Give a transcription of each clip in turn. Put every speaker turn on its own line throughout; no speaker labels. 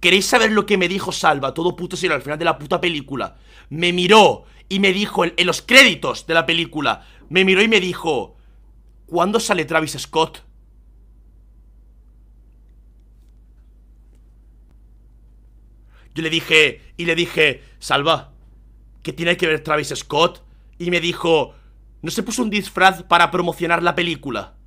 ¿Queréis saber lo que me dijo Salva? Todo puto sino al final de la puta película. Me miró y me dijo, en, en los créditos de la película, me miró y me dijo, ¿cuándo sale Travis Scott? Yo le dije, y le dije, Salva, ¿qué tiene que ver Travis Scott? Y me dijo, ¿no se puso un disfraz para promocionar la película?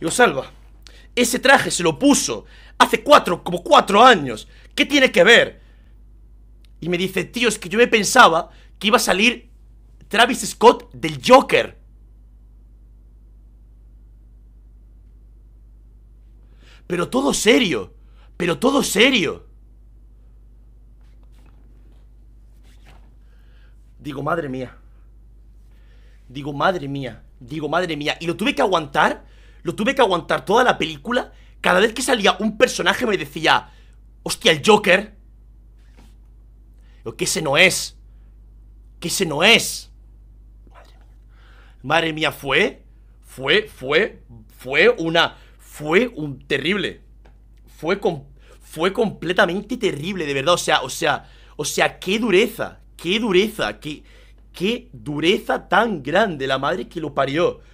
Digo, Salva, ese traje se lo puso hace cuatro, como cuatro años. ¿Qué tiene que ver? Y me dice, tío, es que yo me pensaba que iba a salir Travis Scott del Joker. Pero todo serio. Pero todo serio. Digo, madre mía. Digo, madre mía. Digo, madre mía. Y lo tuve que aguantar lo tuve que aguantar toda la película. Cada vez que salía un personaje me decía, hostia, el Joker. ¿Qué que ese no es. Que ese no es. Madre mía. Madre mía, fue, fue, fue, fue una, fue un terrible. Fue, fue completamente terrible, de verdad. O sea, o sea, o sea, qué dureza, qué dureza, qué, qué dureza tan grande la madre que lo parió.